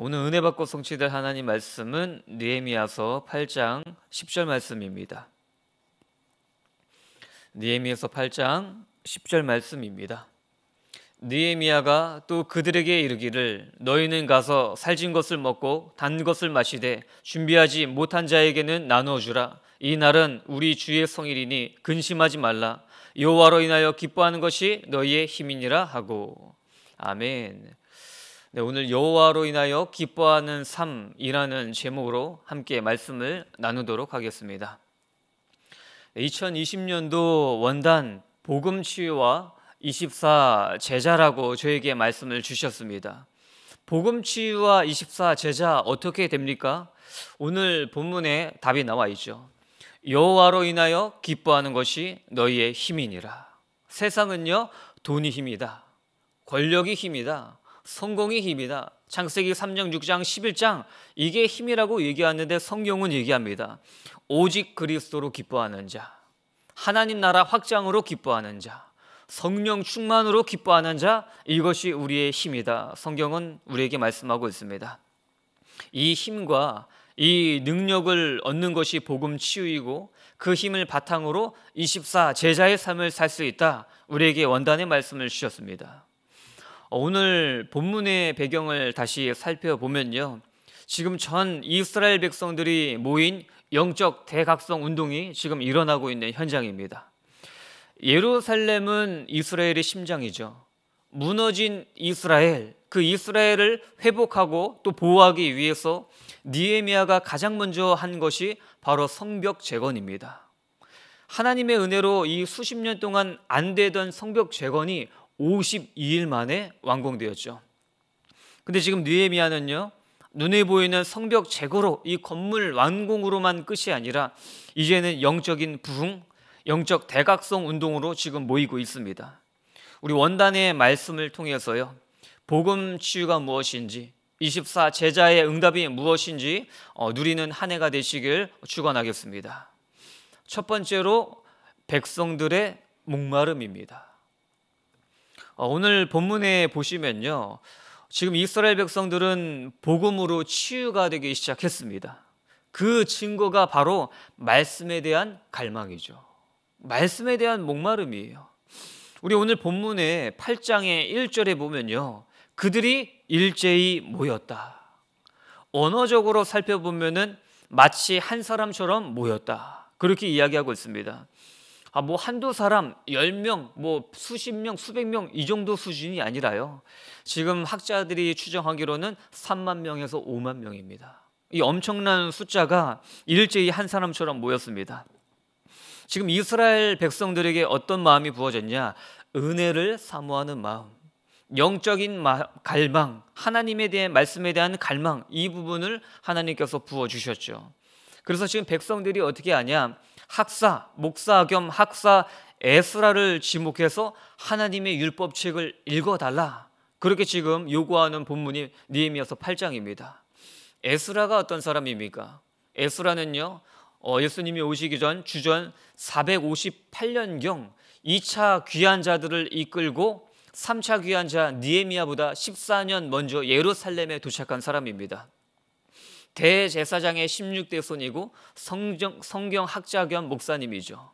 오늘 은혜 받고 성취될 하나님 말씀은 느헤미야서 8장 10절 말씀입니다. 느헤미아서 8장 10절 말씀입니다. 느헤미야가 또 그들에게 이르기를 너희는 가서 살진 것을 먹고 단 것을 마시되 준비하지 못한 자에게는 나누어 주라 이 날은 우리 주의 성일이니 근심하지 말라 여호와로 인하여 기뻐하는 것이 너희의 힘이니라 하고 아멘. 네, 오늘 여호와로 인하여 기뻐하는 삶이라는 제목으로 함께 말씀을 나누도록 하겠습니다. 2020년도 원단 복음 치유와 24 제자라고 저에게 말씀을 주셨습니다. 복음 치유와 24 제자 어떻게 됩니까? 오늘 본문에 답이 나와 있죠. 여호와로 인하여 기뻐하는 것이 너희의 힘이니라. 세상은요 돈이 힘이다. 권력이 힘이다. 성공이 힘이다. 창세기 3장, 6장, 11장 이게 힘이라고 얘기하는데 성경은 얘기합니다. 오직 그리스도로 기뻐하는 자, 하나님 나라 확장으로 기뻐하는 자, 성령 충만으로 기뻐하는 자 이것이 우리의 힘이다. 성경은 우리에게 말씀하고 있습니다. 이 힘과 이 능력을 얻는 것이 복음 치유이고 그 힘을 바탕으로 24 제자의 삶을 살 수 있다. 우리에게 원단의 말씀을 주셨습니다. 어, 오늘 본문의 배경을 다시 살펴보면요. 지금 전 이스라엘 백성들이 모인 영적 대각성 운동이 지금 일어나고 있는 현장입니다. 예루살렘은 이스라엘의 심장이죠. 무너진 이스라엘, 그 이스라엘을 회복하고 또 보호하기 위해서 니에미아가 가장 먼저 한 것이 바로 성벽 재건입니다. 하나님의 은혜로 이 수십 년 동안 안 되던 성벽 재건이 52일 만에 완공되었죠. 근데 지금 느헤미야는요. 눈에 보이는 성벽 제거로 이 건물 완공으로만 끝이 아니라 이제는 영적인 부흥, 영적 대각성 운동으로 지금 모이고 있습니다. 우리 원단의 말씀을 통해서요. 복음 치유가 무엇인지 24 제자의 응답이 무엇인지 어, 누리는 한 해가 되시길 축원하겠습니다. 첫 번째로 백성들의 목마름입니다. 어, 오늘 본문에 보시면요. 지금 이스라엘 백성들은 복음으로 치유가 되기 시작했습니다. 그 증거가 바로 말씀에 대한 갈망이죠. 말씀에 대한 목마름이에요. 우리 오늘 본문의 8장의 1절에 보면요. 그들이 일제히 모였다. 언어적으로 살펴보면은 마치 한 사람처럼 모였다. 그렇게 이야기하고 있습니다. 아, 뭐 한두 사람, 열 명, 뭐 수십 명, 수백 명 이 정도 수준이 아니라요. 지금 학자들이 추정하기로는 3만 명에서 5만 명입니다. 이 엄청난 숫자가 일제히 한 사람처럼 모였습니다. 지금 이스라엘 백성들에게 어떤 마음이 부어졌냐? 은혜를 사모하는 마음, 영적인 갈망, 하나님에 대한 말씀에 대한 갈망 이 부분을 하나님께서 부어 주셨죠. 그래서 지금 백성들이 어떻게 하냐? 학사, 목사 겸 학사 에스라를 지목해서 하나님의 율법책을 읽어달라. 그렇게 지금 요구하는 본문이 니에미아서 8장입니다. 에스라가 어떤 사람입니까? 에스라는요, 어, 예수님이 오시기 전 주전 458년경 2차 귀환자들을 이끌고 3차 귀환자 니에미아보다 14년 먼저 예루살렘에 도착한 사람입니다. 대제사장의 16대 손이고 성경, 성경학자 겸 목사님이죠.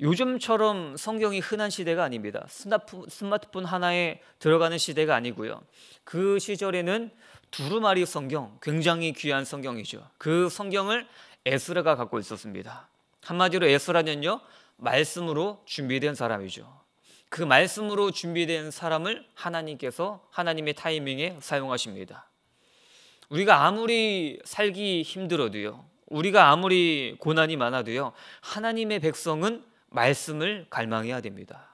요즘처럼 성경이 흔한 시대가 아닙니다. 스마트폰 하나에 들어가는 시대가 아니고요. 그 시절에는 두루마리 성경, 굉장히 귀한 성경이죠. 그 성경을 에스라가 갖고 있었습니다. 한마디로 에스라는요, 말씀으로 준비된 사람이죠. 그 말씀으로 준비된 사람을 하나님께서 하나님의 타이밍에 사용하십니다. 우리가 아무리 살기 힘들어도요. 우리가 아무리 고난이 많아도요. 하나님의 백성은 말씀을 갈망해야 됩니다.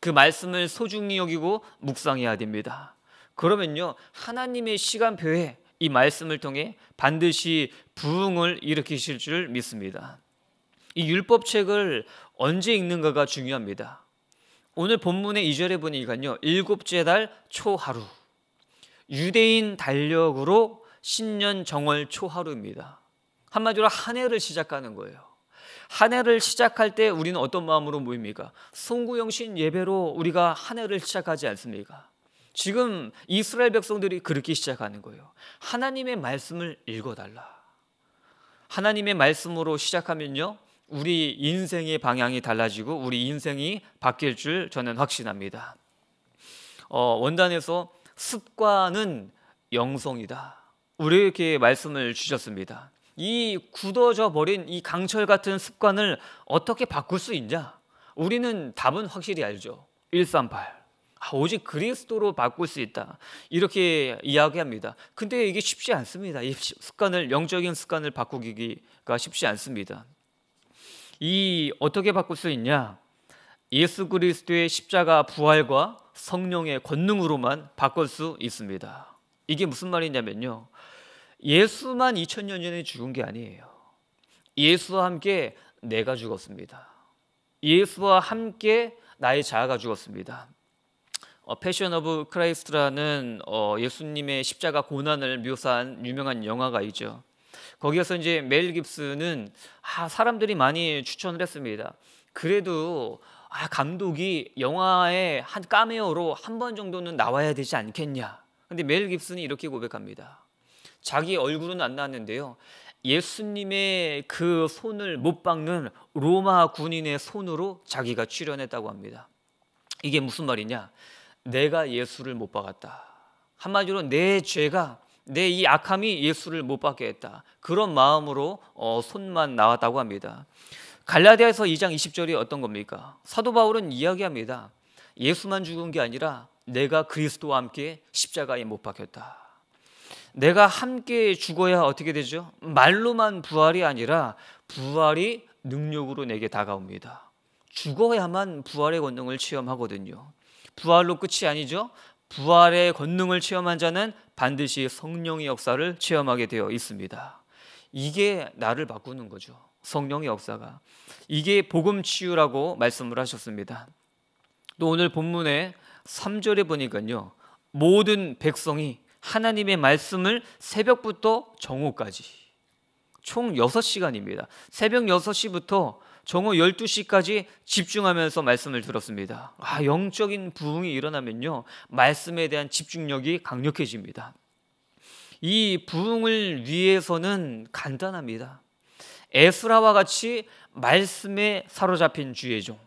그 말씀을 소중히 여기고 묵상해야 됩니다. 그러면요. 하나님의 시간표에 이 말씀을 통해 반드시 부흥을 일으키실 줄 믿습니다. 이 율법책을 언제 읽는가가 중요합니다. 오늘 본문의 2절에 보니깐요 일곱째 달 초하루 유대인 달력으로 신년 정월 초하루입니다. 한마디로 한 해를 시작하는 거예요. 한 해를 시작할 때 우리는 어떤 마음으로 모입니까? 송구영신 예배로 우리가 한 해를 시작하지 않습니까? 지금 이스라엘 백성들이 그렇게 시작하는 거예요. 하나님의 말씀을 읽어달라. 하나님의 말씀으로 시작하면요. 우리 인생의 방향이 달라지고 우리 인생이 바뀔 줄 저는 확신합니다. 어, 원단에서 습관은 영성이다. 우리에게 말씀을 주셨습니다. 이 굳어져 버린 이 강철 같은 습관을 어떻게 바꿀 수 있냐? 우리는 답은 확실히 알죠. 138. 아, 오직 그리스도로 바꿀 수 있다. 이렇게 이야기합니다. 근데 이게 쉽지 않습니다. 이 습관을 영적인 습관을 바꾸기가 쉽지 않습니다. 이 어떻게 바꿀 수 있냐? 예수 그리스도의 십자가 부활과 성령의 권능으로만 바꿀 수 있습니다. 이게 무슨 말이냐면요. 예수만 2000년 전에 죽은 게 아니에요. 예수와 함께 내가 죽었습니다. 예수와 함께 나의 자아가 죽었습니다. 어, 패션 오브 크라이스트라는 어, 예수님의 십자가 고난을 묘사한 유명한 영화가 있죠. 거기에서 이제 메 깁스는 아, 사람들이 많이 추천을 했습니다. 그래도 아, 감독이 영화에 한 까메오로 한 번 정도는 나와야 되지 않겠냐. 근데 메 깁슨이 이렇게 고백합니다. 자기 얼굴은 안 나왔는데요. 예수님의 그 손을 못 박는 로마 군인의 손으로 자기가 출연했다고 합니다. 이게 무슨 말이냐? 내가 예수를 못 박았다. 한마디로 내 죄가 내 이 악함이 예수를 못 박게 했다. 그런 마음으로 어, 손만 나왔다고 합니다. 갈라디아에서 2장 20절이 어떤 겁니까? 사도 바울은 이야기합니다. 예수만 죽은 게 아니라 내가 그리스도와 함께 십자가에 못 박혔다. 내가 함께 죽어야 어떻게 되죠? 말로만 부활이 아니라 부활이 능력으로 내게 다가옵니다. 죽어야만 부활의 권능을 체험하거든요. 부활로 끝이 아니죠. 부활의 권능을 체험한 자는 반드시 성령의 역사를 체험하게 되어 있습니다. 이게 나를 바꾸는 거죠. 성령의 역사가. 이게 복음 치유라고 말씀을 하셨습니다. 또 오늘 본문에 3절에 보니까요. 모든 백성이 하나님의 말씀을 새벽부터 정오까지 총 6시간입니다. 새벽 6시부터 정오 12시까지 집중하면서 말씀을 들었습니다. 아, 영적인 부흥이 일어나면요. 말씀에 대한 집중력이 강력해집니다. 이 부흥을 위해서는 간단합니다. 에스라와 같이 말씀에 사로잡힌 주의 종.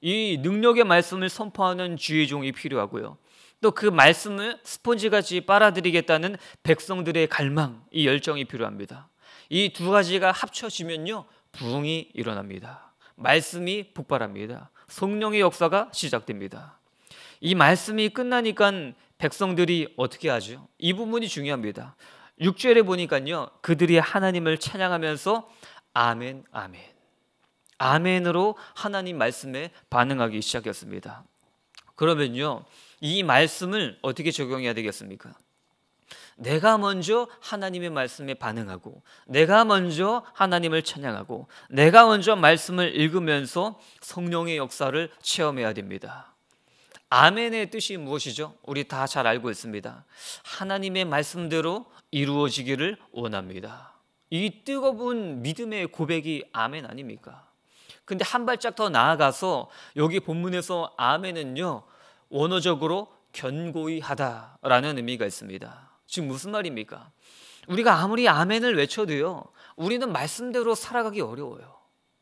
이 능력의 말씀을 선포하는 주의 종이 필요하고요. 또그 말씀을 스폰지같이 빨아들이겠다는 백성들의 갈망, 이 열정이 필요합니다. 이 두 가지가 합쳐지면요, 부흥이 일어납니다. 말씀이 북발합니다. 성령의 역사가 시작됩니다. 이 말씀이 끝나니까 백성들이 어떻게 하죠? 이 부분이 중요합니다. 6절에 보니까요. 그들이 하나님을 찬양하면서 아멘 아멘. 아멘으로 하나님 말씀에 반응하기 시작했습니다. 그러면요. 이 말씀을 어떻게 적용해야 되겠습니까? 내가 먼저 하나님의 말씀에 반응하고, 내가 먼저 하나님을 찬양하고, 내가 먼저 말씀을 읽으면서 성령의 역사를 체험해야 됩니다. 아멘의 뜻이 무엇이죠? 우리 다 잘 알고 있습니다. 하나님의 말씀대로 이루어지기를 원합니다. 이 뜨거운 믿음의 고백이 아멘 아닙니까? 근데 한 발짝 더 나아가서 여기 본문에서 아멘은요, 원어적으로 견고히 하다라는 의미가 있습니다. 지금 무슨 말입니까? 우리가 아무리 아멘을 외쳐도요. 우리는 말씀대로 살아가기 어려워요.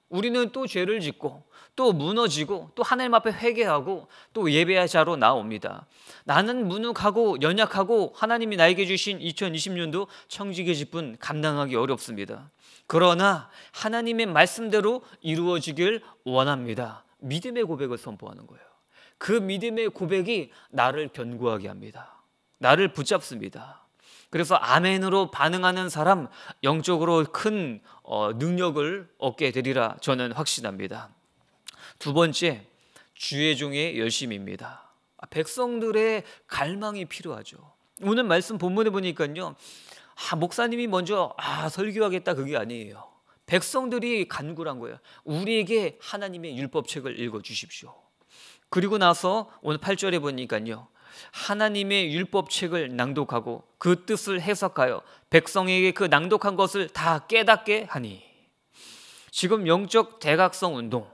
우리는 또 죄를 짓고 또 무너지고 또 하나님 앞에 회개하고 또 예배자로 나옵니다. 나는 무능하고 연약하고 하나님이 나에게 주신 2020년도 청지기 직분 감당하기 어렵습니다. 그러나 하나님의 말씀대로 이루어지길 원합니다. 믿음의 고백을 선포하는 거예요. 그 믿음의 고백이 나를 견고하게 합니다. 나를 붙잡습니다. 그래서 아멘으로 반응하는 사람 영적으로 큰 어, 능력을 얻게 되리라 저는 확신합니다. 두 번째 주의 종의 열심입니다. 아, 백성들의 갈망이 필요하죠. 오늘 말씀 본문에 보니까요. 아, 목사님이 먼저 아, 설교하겠다 그게 아니에요. 백성들이 간구한 거예요. 우리에게 하나님의 율법책을 읽어 주십시오. 그리고 나서 오늘 8절에 보니까요. 하나님의 율법책을 낭독하고 그 뜻을 해석하여 백성에게 그 낭독한 것을 다 깨닫게 하니 지금 영적 대각성 운동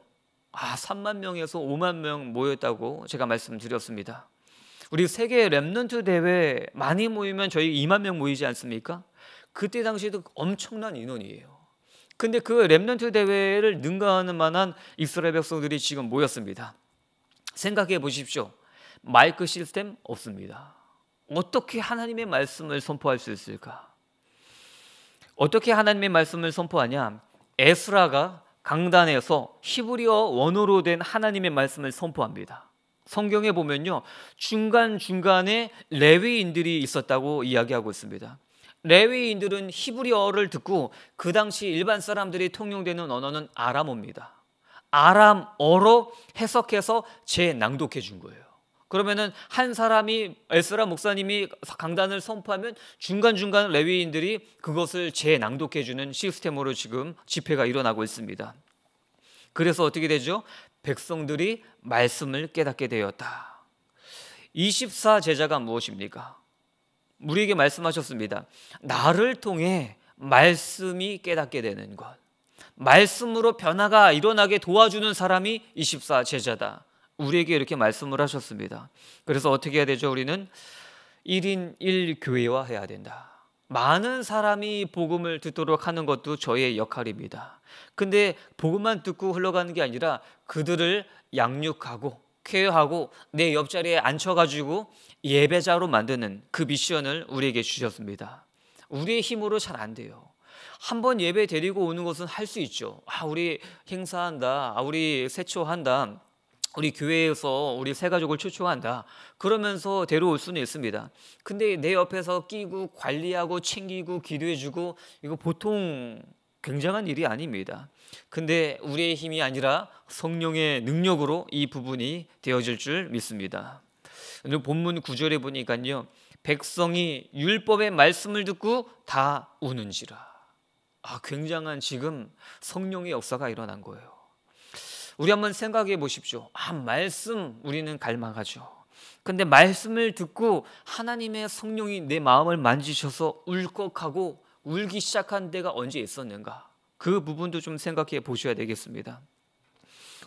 아 3만 명에서 5만 명 모였다고 제가 말씀드렸습니다. 우리 세계 랩런트 대회 많이 모이면 저희 2만 명 모이지 않습니까? 그때 당시에도 엄청난 인원이에요. 근데 그 랩런트 대회를 능가하는 만한 이스라엘 백성들이 지금 모였습니다. 생각해 보십시오. 마이크 시스템 없습니다. 어떻게 하나님의 말씀을 선포할 수 있을까? 어떻게 하나님의 말씀을 선포하냐? 에스라가 강단에서 히브리어 원어로 된 하나님의 말씀을 선포합니다. 성경에 보면요. 중간중간에 레위인들이 있었다고 이야기하고 있습니다. 레위인들은 히브리어를 듣고 그 당시 일반 사람들이 통용되는 언어는 아람어입니다. 아람어로 해석해서 재낭독해 준 거예요. 그러면은 한 사람이 에스라 목사님이 강단을 선포하면 중간중간 레위인들이 그것을 재낭독해 주는 시스템으로 지금 집회가 일어나고 있습니다. 그래서 어떻게 되죠? 백성들이 말씀을 깨닫게 되었다. 24 제자가 무엇입니까? 우리에게 말씀하셨습니다. 나를 통해 말씀이 깨닫게 되는 것. 말씀으로 변화가 일어나게 도와주는 사람이 24제자다. 우리에게 이렇게 말씀을 하셨습니다. 그래서 어떻게 해야 되죠? 우리는 1인 1교회화 해야 된다. 많은 사람이 복음을 듣도록 하는 것도 저의 역할입니다. 근데 복음만 듣고 흘러가는 게 아니라 그들을 양육하고 쾌유하고 내 옆자리에 앉혀가지고 예배자로 만드는 그 미션을 우리에게 주셨습니다. 우리의 힘으로 잘 안 돼요. 한번 예배 데리고 오는 것은 할 수 있죠. 아, 우리 행사한다. 아, 우리 세초한다. 우리 교회에서 우리 세 가족을 초청한다. 그러면서 데려올 수는 있습니다. 근데 내 옆에서 끼고 관리하고 챙기고 기도해주고 이거 보통 굉장한 일이 아닙니다. 근데 우리의 힘이 아니라 성령의 능력으로 이 부분이 되어질 줄 믿습니다. 오늘 본문 9절에 보니까요. 백성이 율법의 말씀을 듣고 다 우는지라. 아, 굉장한 지금 성령의 역사가 일어난 거예요. 우리 한번 생각해 보십시오. 아, 말씀 우리는 갈망하죠. 근데 말씀을 듣고 하나님의 성령이 내 마음을 만지셔서 울컥하고 울기 시작한 때가 언제 있었는가? 그 부분도 좀 생각해 보셔야 되겠습니다.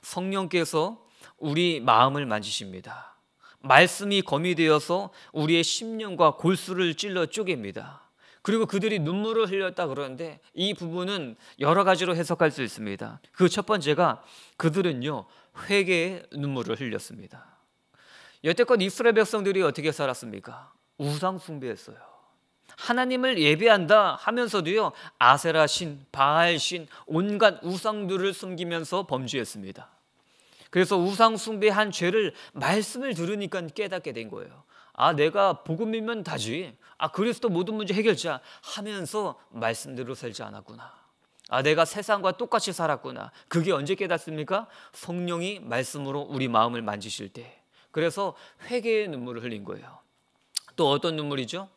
성령께서 우리 마음을 만지십니다. 말씀이 검이 되어서 우리의 심령과 골수를 찔러 쪼갭니다. 그리고 그들이 눈물을 흘렸다 그러는데 이 부분은 여러 가지로 해석할 수 있습니다. 그 첫 번째가 그들은요 회개의 눈물을 흘렸습니다. 여태껏 이스라엘 백성들이 어떻게 살았습니까? 우상 숭배했어요. 하나님을 예배한다 하면서도요 아세라 신, 바알 신, 온갖 우상들을 섬기면서 범죄했습니다. 그래서 우상 숭배한 죄를 말씀을 들으니까 깨닫게 된 거예요. 아 내가 복음이면 다지. 아 그리스도 모든 문제 해결자 하면서 말씀대로 살지 않았구나. 아 내가 세상과 똑같이 살았구나. 그게 언제 깨닫습니까? 성령이 말씀으로 우리 마음을 만지실 때. 그래서 회개의 눈물을 흘린 거예요. 또 어떤 눈물이죠?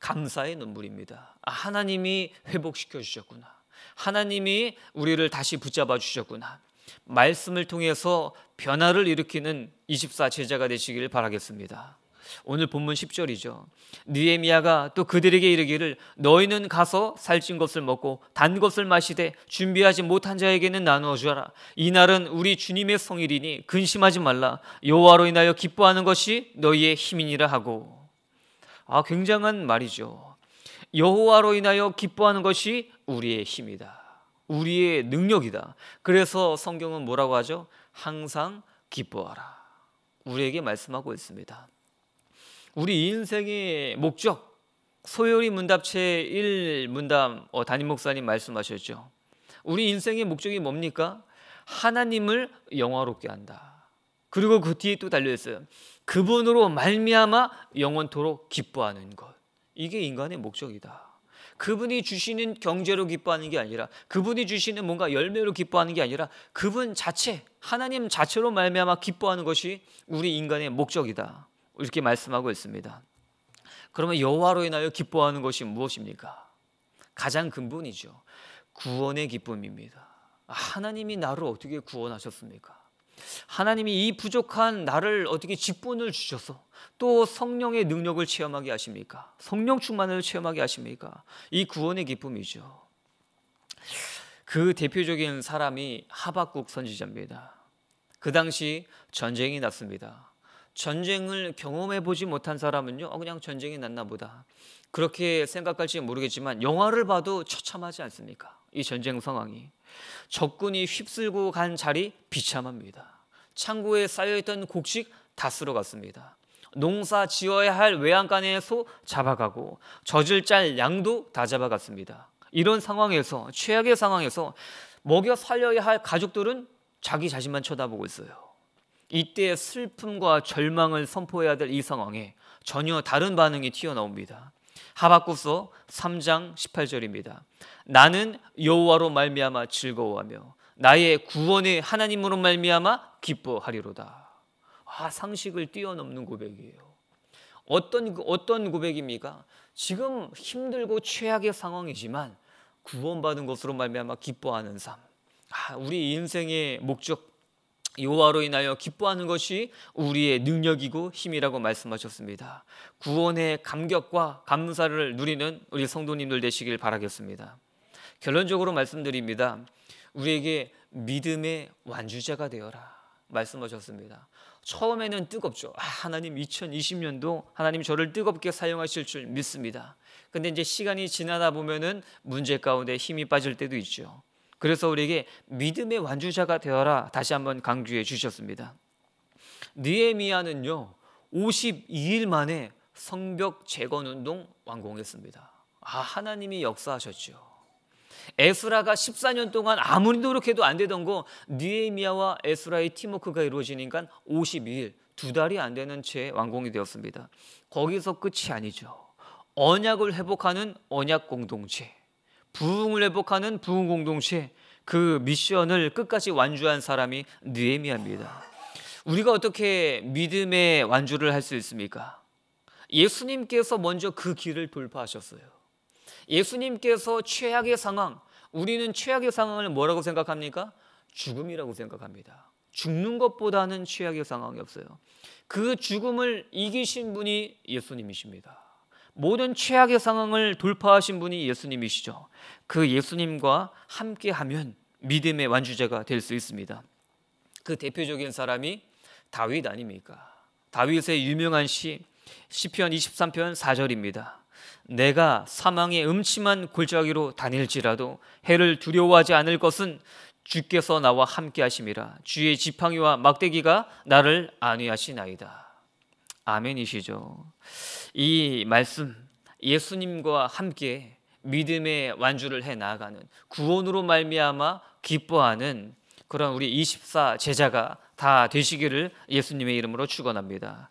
감사의 눈물입니다. 아, 하나님이 회복시켜 주셨구나. 하나님이 우리를 다시 붙잡아 주셨구나. 말씀을 통해서 변화를 일으키는 24 제자가 되시길 바라겠습니다. 오늘 본문 10절이죠. 느헤미야가 또 그들에게 이르기를 너희는 가서 살찐 것을 먹고 단 것을 마시되 준비하지 못한 자에게는 나누어 주라. 이 날은 우리 주님의 성일이니 근심하지 말라. 여호와로 인하여 기뻐하는 것이 너희의 힘이니라 하고. 아 굉장한 말이죠. 여호와로 인하여 기뻐하는 것이 우리의 힘이다. 우리의 능력이다. 그래서 성경은 뭐라고 하죠? 항상 기뻐하라. 우리에게 말씀하고 있습니다. 우리 인생의 목적 소요리 문답체 1 문답 어, 담임 목사님 말씀하셨죠. 우리 인생의 목적이 뭡니까? 하나님을 영화롭게 한다. 그리고 그 뒤에 또 달려 있어요. 그분으로 말미암아 영원토록 기뻐하는 것. 이게 인간의 목적이다. 그분이 주시는 경제로 기뻐하는 게 아니라 그분이 주시는 뭔가 열매로 기뻐하는 게 아니라 그분 자체 하나님 자체로 말미암아 기뻐하는 것이 우리 인간의 목적이다. 이렇게 말씀하고 있습니다. 그러면 여호와로 인하여 기뻐하는 것이 무엇입니까? 가장 근본이죠. 구원의 기쁨입니다. 하나님이 나를 어떻게 구원하셨습니까? 하나님이 이 부족한 나를 어떻게 직분을 주셔서 또 성령의 능력을 체험하게 하십니까? 성령 충만을 체험하게 하십니까? 이 구원의 기쁨이죠. 그 대표적인 사람이 하박국 선지자입니다. 그 당시 전쟁이 났습니다. 전쟁을 경험해 보지 못한 사람은요, 어, 그냥 전쟁이 났나 보다. 그렇게 생각할지 모르겠지만 영화를 봐도 처참하지 않습니까? 이 전쟁 상황이. 적군이 휩쓸고 간 자리 비참합니다. 창고에 쌓여있던 곡식 다 쓸어갔습니다. 농사 지어야 할 외양간의 소 잡아가고 젖을 짤 양도 다 잡아갔습니다. 이런 상황에서 최악의 상황에서 먹여 살려야 할 가족들은 자기 자신만 쳐다보고 있어요. 이때 슬픔과 절망을 선포해야 될 이 상황에 전혀 다른 반응이 튀어나옵니다. 하박국서 3장 18절입니다. 나는 여호와로 말미암아 즐거워하며 나의 구원의 하나님으로 말미암아 기뻐하리로다. 와, 아, 상식을 뛰어넘는 고백이에요. 어떤 어떤 고백입니까? 지금 힘들고 최악의 상황이지만 구원받은 것으로 말미암아 기뻐하는 삶. 아, 우리 인생의 목적 여호와로 인하여 기뻐하는 것이 우리의 능력이고 힘이라고 말씀하셨습니다. 구원의 감격과 감사를 누리는 우리 성도님들 되시길 바라겠습니다. 결론적으로 말씀드립니다. 우리에게 믿음의 완주자가 되어라 말씀하셨습니다. 처음에는 뜨겁죠. 아, 하나님 2020년도 하나님 저를 뜨겁게 사용하실 줄 믿습니다. 근데 이제 시간이 지나다 보면은 문제 가운데 힘이 빠질 때도 있죠. 그래서 우리에게 믿음의 완주자가 되어라 다시 한번 강조해 주셨습니다. 느헤미야는요. 52일 만에 성벽 재건 운동 완공했습니다. 아, 하나님이 역사하셨죠. 에스라가 14년 동안 아무리 노력해도 안 되던 거 느헤미야와 에스라의 팀워크가 이루어지니까 52일 두 달이 안 되는 채 완공이 되었습니다. 거기서 끝이 아니죠. 언약을 회복하는 언약 공동체. 부흥을 회복하는 부흥 공동체 그 미션을 끝까지 완주한 사람이 느헤미야입니다. 우리가 어떻게 믿음의 완주를 할 수 있습니까? 예수님께서 먼저 그 길을 돌파하셨어요. 예수님께서 최악의 상황, 우리는 최악의 상황을 뭐라고 생각합니까? 죽음이라고 생각합니다. 죽는 것보다는 최악의 상황이 없어요. 그 죽음을 이기신 분이 예수님이십니다. 모든 최악의 상황을 돌파하신 분이 예수님이시죠. 그 예수님과 함께하면 믿음의 완주자가 될 수 있습니다. 그 대표적인 사람이 다윗 아닙니까? 다윗의 유명한 시 시편 23편 4절입니다. 내가 사망의 음침한 골짜기로 다닐지라도 해를 두려워하지 않을 것은 주께서 나와 함께 하심이라 주의 지팡이와 막대기가 나를 안위하시나이다. 아멘이시죠. 이 말씀 예수님과 함께 믿음의 완주를 해 나가는 구원으로 말미암아 기뻐하는 그런 우리 24 제자가 다 되시기를 예수님의 이름으로 축원합니다.